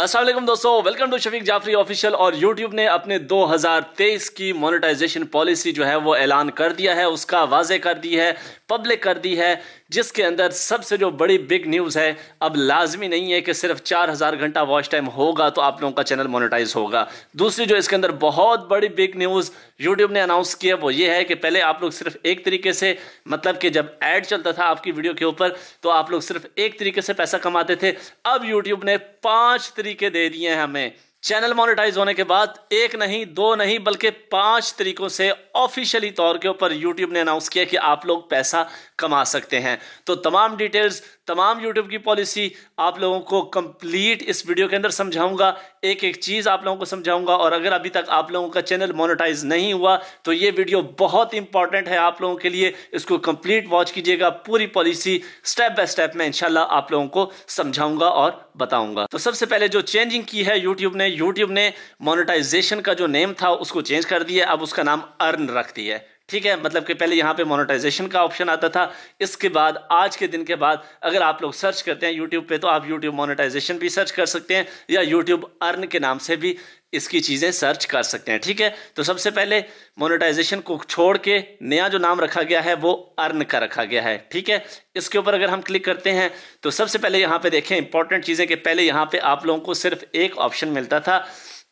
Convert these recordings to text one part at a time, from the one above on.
असलम दोस्तों welcome to Shafiq Jafri official और YouTube ने अपने 2023 की मोनेटाइजेशन पॉलिसी जो है वो ऐलान कर दिया है उसका वाजे कर दी है पब्लिक कर दी है जिसके अंदर सबसे जो बड़ी बिग न्यूज़ है अब लाजमी नहीं है कि सिर्फ 4000 घंटा वॉच टाइम होगा तो आप लोगों का चैनल मोनेटाइज होगा दूसरी जो इसके अंदर बहुत बड़ी बिग न्यूज़ यूट्यूब ने अनाउंस किया वो ये है कि पहले आप लोग सिर्फ एक तरीके से मतलब कि जब ऐड चलता था आपकी वीडियो के ऊपर तो आप लोग सिर्फ एक तरीके से पैसा कमाते थे अब यूट्यूब ने पाँच तरीके दे दिए हैं हमें चैनल मोनेटाइज होने के बाद एक नहीं दो नहीं बल्कि पांच तरीकों से ऑफिशियली तौर के ऊपर यूट्यूब ने अनाउंस किया कि आप लोग पैसा कमा सकते हैं तो तमाम डिटेल्स तमाम यूट्यूब की पॉलिसी आप लोगों को कंप्लीट इस वीडियो के अंदर समझाऊंगा एक एक चीज़ आप लोगों को समझाऊंगा और अगर अभी तक आप लोगों का चैनल मोनेटाइज नहीं हुआ तो ये वीडियो बहुत इंपॉर्टेंट है आप लोगों के लिए इसको कंप्लीट वॉच कीजिएगा पूरी पॉलिसी स्टेप बाय स्टेप में इंशाल्लाह आप लोगों को समझाऊंगा और बताऊंगा तो सबसे पहले जो चेंजिंग की है यूट्यूब ने यूट्यूब ने मोनिटाइजेशन का जो नेम था उसको चेंज कर दिया अब उसका नाम अर्न रख दी है ठीक है मतलब कि पहले यहाँ पे मोनेटाइजेशन का ऑप्शन आता था इसके बाद आज के दिन के बाद अगर आप लोग सर्च करते हैं यूट्यूब पे तो आप यूट्यूब मोनेटाइजेशन भी सर्च कर सकते हैं या यूट्यूब अर्न के नाम से भी इसकी चीज़ें सर्च कर सकते हैं ठीक है तो सबसे पहले मोनेटाइजेशन को छोड़ के नया जो नाम रखा गया है वो अर्न का रखा गया है ठीक है इसके ऊपर अगर हम क्लिक करते हैं तो सबसे पहले यहाँ पर देखें इंपॉर्टेंट चीज़ें कि पहले यहाँ पर आप लोगों को सिर्फ एक ऑप्शन मिलता था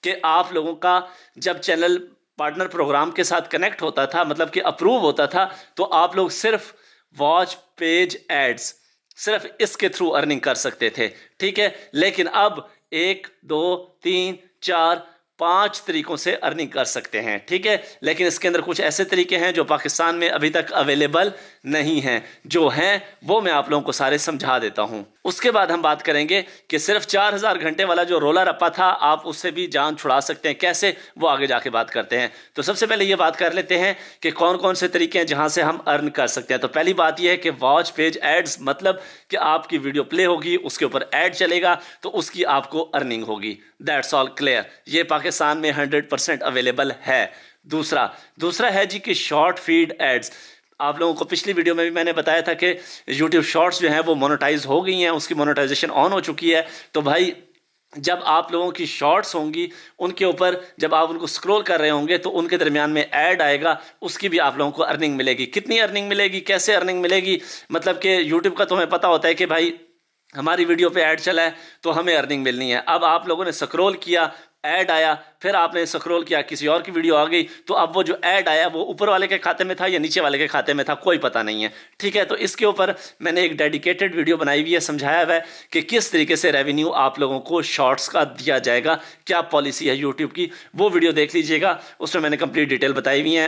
कि आप लोगों का जब चैनल पार्टनर प्रोग्राम के साथ कनेक्ट होता था मतलब कि अप्रूव होता था तो आप लोग सिर्फ वॉच पेज एड्स सिर्फ इसके थ्रू अर्निंग कर सकते थे ठीक है लेकिन अब एक दो तीन चार पांच तरीकों से अर्निंग कर सकते हैं ठीक है लेकिन इसके अंदर कुछ ऐसे तरीके हैं जो पाकिस्तान में अभी तक अवेलेबल नहीं हैं जो हैं वो मैं आप लोगों को सारे समझा देता हूं उसके बाद हम बात करेंगे कि सिर्फ चार हजार घंटे वाला जो रोला रप्पा था आप उससे भी जान छुड़ा सकते हैं कैसे वो आगे जाके बात करते हैं तो सबसे पहले ये बात कर लेते हैं कि कौन कौन से तरीके हैं जहां से हम अर्न कर सकते हैं तो पहली बात यह है कि वॉच पेज एड्स मतलब कि आपकी वीडियो प्ले होगी उसके ऊपर एड चलेगा तो उसकी आपको अर्निंग होगी दैट्स ऑल क्लियर ये पाकिस्तान पाकिस्तान में हंड्रेड परसेंट अवेलेबल है दूसरा दूसरा है जी कि शॉर्ट फीड एड्स आप लोगों को पिछली वीडियो में भी मैंने बताया था कि यूट्यूब शॉर्ट्स जो हैं वो मोनोटाइज हो गई हैं उसकी मोनोटाइजेशन ऑन हो चुकी है तो भाई जब आप लोगों की शॉर्ट्स होंगी उनके ऊपर जब आप उनको स्क्रॉल कर रहे होंगे तो उनके दरमियान में ऐड आएगा उसकी भी आप लोगों को अर्निंग मिलेगी कितनी अर्निंग मिलेगी कैसे अर्निंग मिलेगी मतलब कि यूट्यूब का तो हमें पता होता है कि भाई हमारी वीडियो पे ऐड चला है तो हमें अर्निंग मिलनी है अब आप लोगों ने स्क्रॉल किया ऐड आया फिर आपने स्क्रोल किया किसी और की वीडियो आ गई तो अब वो जो ऐड आया वो ऊपर वाले के खाते में था या नीचे वाले के खाते में था कोई पता नहीं है ठीक है तो इसके ऊपर मैंने एक डेडिकेटेड वीडियो बनाई हुई है समझाया हुआ है कि किस तरीके से रेवेन्यू आप लोगों को शॉर्ट्स का दिया जाएगा क्या पॉलिसी है यूट्यूब की वो वीडियो देख लीजिएगा उसमें मैंने कंप्लीट डिटेल बताई हुई है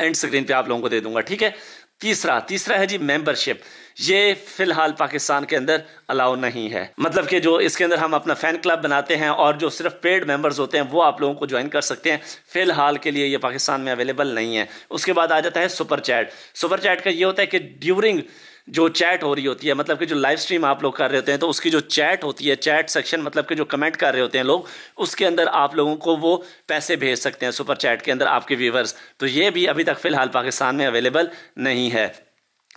एंड स्क्रीन पर आप लोगों को दे दूंगा ठीक है तीसरा तीसरा है जी मेंबरशिप ये फिलहाल पाकिस्तान के अंदर अलाउ नहीं है मतलब कि जो इसके अंदर हम अपना फ़ैन क्लब बनाते हैं और जो सिर्फ पेड मेंबर्स होते हैं वो आप लोगों को ज्वाइन कर सकते हैं फ़िलहाल के लिए ये पाकिस्तान में अवेलेबल नहीं है उसके बाद आ जाता है सुपर चैट सुपर चैट का ये होता है कि ड्यूरिंग जो चैट हो रही होती है मतलब कि जो लाइव स्ट्रीम आप लोग कर रहे होते हैं तो उसकी जो चैट होती है चैट सेक्शन मतलब कि जो कमेंट कर रहे होते हैं लोग उसके अंदर आप लोगों को वो पैसे भेज सकते हैं सुपर चैट के अंदर आपके व्यूवर्स तो ये भी अभी तक फ़िलहाल पाकिस्तान में अवेलेबल नहीं है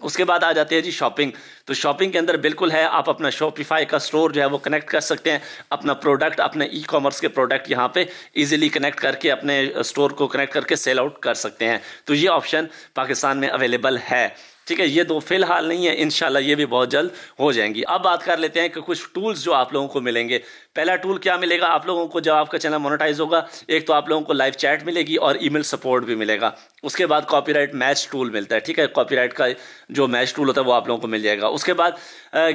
उसके बाद आ जाते हैं जी शॉपिंग तो शॉपिंग के अंदर बिल्कुल है आप अपना शॉपिफाई का स्टोर जो है वो कनेक्ट कर सकते हैं अपना प्रोडक्ट अपने ई कॉमर्स के प्रोडक्ट यहाँ पे इजीली कनेक्ट करके अपने स्टोर को कनेक्ट करके सेल आउट कर सकते हैं तो ये ऑप्शन पाकिस्तान में अवेलेबल है ठीक है ये दो फिलहाल नहीं है इन ये भी बहुत जल्द हो जाएंगी अब बात कर लेते हैं कि कुछ टूल्स जो आप लोगों को मिलेंगे पहला टूल क्या मिलेगा आप लोगों को जब आपका चैनल मोनेटाइज होगा एक तो आप लोगों को लाइव चैट मिलेगी और ईमेल सपोर्ट भी मिलेगा उसके बाद कॉपीराइट मैच टूल मिलता है ठीक है कॉपीराइट का जो मैच टूल होता है वो आप लोगों को मिल जाएगा उसके बाद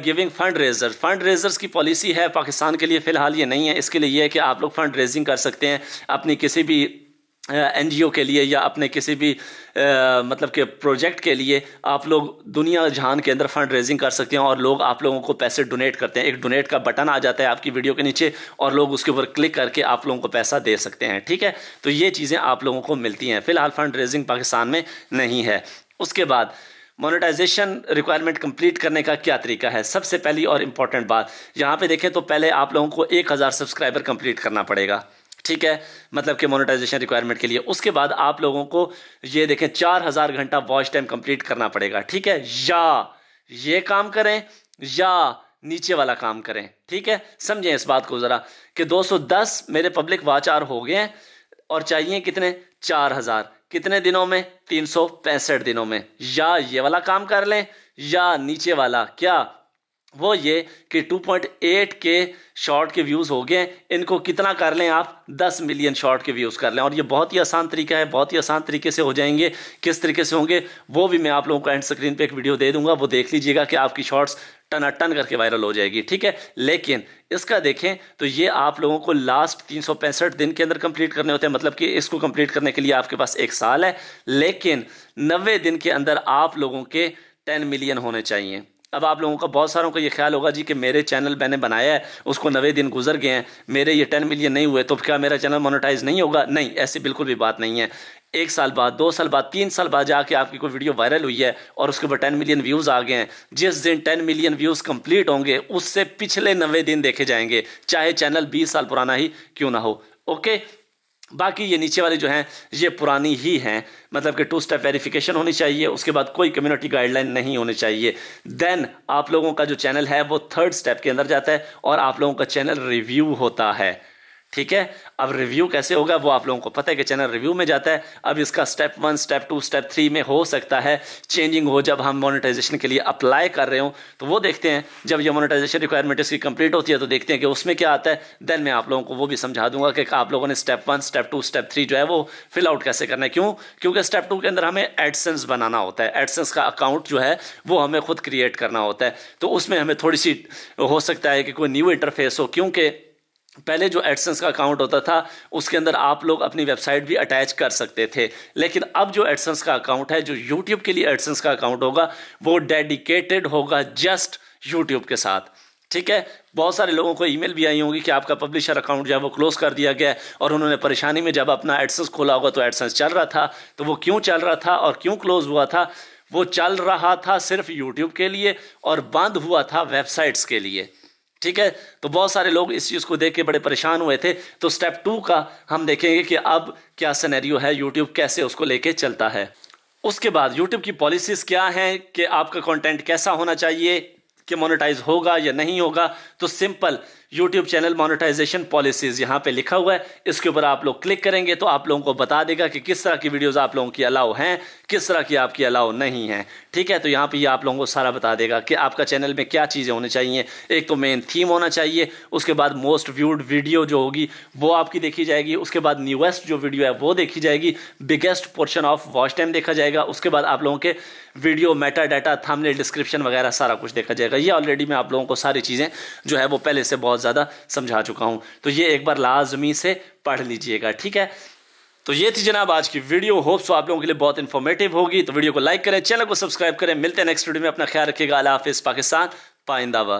giving fund raiser fund raisers की पॉलिसी है पाकिस्तान के लिए फ़िलहाल ये नहीं है इसके लिए ये है कि आप लोग फंड रेजिंग कर सकते हैं अपनी किसी भी एन के लिए या अपने किसी भी आ, मतलब के प्रोजेक्ट के लिए आप लोग दुनिया जहान के अंदर फंड रेजिंग कर सकते हैं और लोग आप लोगों को पैसे डोनेट करते हैं एक डोनेट का बटन आ जाता है आपकी वीडियो के नीचे और लोग उसके ऊपर क्लिक करके आप लोगों को पैसा दे सकते हैं ठीक है तो ये चीज़ें आप लोगों को मिलती हैं फ़िलहाल फ़ंड रेजिंग पाकिस्तान में नहीं है उसके बाद मोनेटाइजेशन रिक्वायरमेंट कंप्लीट करने का क्या तरीका है सबसे पहली और इम्पॉर्टेंट बात यहाँ पे देखें तो पहले आप लोगों को एक हज़ार सब्सक्राइबर कंप्लीट करना पड़ेगा ठीक है मतलब कि मोनेटाइजेशन रिक्वायरमेंट के लिए उसके बाद आप लोगों को ये देखें चार हजार घंटा वॉच टाइम कंप्लीट करना पड़ेगा ठीक है या ये काम करें या नीचे वाला काम करें ठीक है समझें इस बात को ज़रा कि 210 मेरे पब्लिक वाच आर हो गए हैं और चाहिए कितने चार हजार कितने दिनों में तीन दिनों में या ये वाला काम कर लें या नीचे वाला क्या वो ये कि 2.8 के शॉर्ट के व्यूज़ हो गए इनको कितना कर लें आप 10 मिलियन शॉर्ट के व्यूज़ कर लें और ये बहुत ही आसान तरीका है बहुत ही आसान तरीके से हो जाएंगे किस तरीके से होंगे वो भी मैं आप लोगों को एंड स्क्रीन पे एक वीडियो दे दूंगा वो देख लीजिएगा कि आपकी शॉर्ट्स टन टन करके वायरल हो जाएगी ठीक है लेकिन इसका देखें तो ये आप लोगों को लास्ट तीन दिन के अंदर कंप्लीट करने होते हैं मतलब कि इसको कंप्लीट करने के लिए आपके पास एक साल है लेकिन नब्बे दिन के अंदर आप लोगों के टेन मिलियन होने चाहिए अब आप लोगों का बहुत सारों का ये ख्याल होगा जी कि मेरे चैनल मैंने बनाया है उसको नवे दिन गुजर गए हैं मेरे ये टेन मिलियन नहीं हुए तो क्या मेरा चैनल मोनेटाइज नहीं होगा नहीं ऐसी बिल्कुल भी बात नहीं है एक साल बाद दो साल बाद तीन साल बाद जाके आपकी कोई वीडियो वायरल हुई है और उसके ऊपर टेन मिलियन व्यूज़ आ गए हैं जिस दिन टेन मिलियन व्यूज़ कंप्लीट होंगे उससे पिछले नवे दिन देखे जाएंगे चाहे चैनल बीस साल पुराना ही क्यों ना हो ओके बाकी ये नीचे वाले जो हैं ये पुरानी ही हैं मतलब कि टू स्टेप वेरिफिकेशन होनी चाहिए उसके बाद कोई कम्युनिटी गाइडलाइन नहीं होनी चाहिए देन आप लोगों का जो चैनल है वो थर्ड स्टेप के अंदर जाता है और आप लोगों का चैनल रिव्यू होता है ठीक है अब रिव्यू कैसे होगा वो आप लोगों को पता है कि चैनल रिव्यू में जाता है अब इसका step one step two step three में हो सकता है चेंजिंग हो जब हम मोनेटाइजेशन के लिए अप्लाई कर रहे हो तो वो देखते हैं जब ये मोनेटाइजेशन रिक्वायरमेंट इसकी कंप्लीट होती है तो देखते हैं कि उसमें क्या आता है देन मैं आप लोगों को वो भी समझा दूंगा कि आप लोगों ने step one step two step three जो है वो फिल आउट कैसे करना है क्यों क्योंकि स्टेप टू के अंदर हमें एडसेंस बनाना होता है एडसेंस का अकाउंट जो है वो हमें खुद क्रिएट करना होता है तो उसमें हमें थोड़ी सी हो सकता है कि कोई न्यू इंटरफेस हो क्योंकि पहले जो एडसेंस का अकाउंट होता था उसके अंदर आप लोग अपनी वेबसाइट भी अटैच कर सकते थे लेकिन अब जो एडसेंस का अकाउंट है जो यूट्यूब के लिए एडसेंस का अकाउंट होगा वो डेडिकेटेड होगा जस्ट यूट्यूब के साथ ठीक है बहुत सारे लोगों को ईमेल भी आई होगी कि आपका पब्लिशर अकाउंट जो है वो क्लोज कर दिया गया है और उन्होंने परेशानी में जब अपना एडसेंस खोला होगा तो एडसेंस चल रहा था तो वो क्यों चल रहा था और क्यों क्लोज हुआ था वो चल रहा था सिर्फ यूट्यूब के लिए और बंद हुआ था वेबसाइट्स के लिए ठीक है तो बहुत सारे लोग इस चीज़ को देख के बड़े परेशान हुए थे तो स्टेप टू का हम देखेंगे कि अब क्या सनेरियो है यूट्यूब कैसे उसको लेके चलता है उसके बाद यूट्यूब की पॉलिसीज़ क्या हैं कि आपका कॉन्टेंट कैसा होना चाहिए कि मोनेटाइज होगा या नहीं होगा तो simple YouTube channel monetisation policies यहां पे लिखा हुआ है इसके ऊपर आप लोग क्लिक करेंगे तो आप लोगों को बता देगा कि किस तरह की वीडियोस आप लोगों की अलाउ हैं किस तरह की आपकी अलाउ नहीं है ठीक है तो यहाँ पे ये यह आप लोगों को सारा बता देगा कि आपका चैनल में क्या चीज़ें होनी चाहिए एक तो मेन थीम होना चाहिए उसके बाद मोस्ट व्यूड वीडियो जो होगी वो आपकी देखी जाएगी उसके बाद न्यूएस्ट जो वीडियो है वो देखी जाएगी biggest portion of watch time देखा जाएगा उसके बाद आप लोगों के वीडियो मेटा डाटा थामने डिस्क्रिप्शन वगैरह सारा कुछ देखा जाएगा ये ऑलरेडी मैं आप लोगों को सारी चीज़ें जो है वो पहले से बहुत ज़्यादा समझा चुका हूँ तो ये एक बार लाजमी से पढ़ लीजिएगा ठीक है तो ये थी जनाब आज की वीडियो होप सो तो आप लोगों के लिए बहुत इन्फॉर्मेटिव होगी तो वीडियो को लाइक करें चैनल को सब्सक्राइब करें मिलते हैं नेक्स्ट वीडियो में अपना ख्याल रखिएगा अला हाफिज़ पाकिस्तान पाइंदाबाद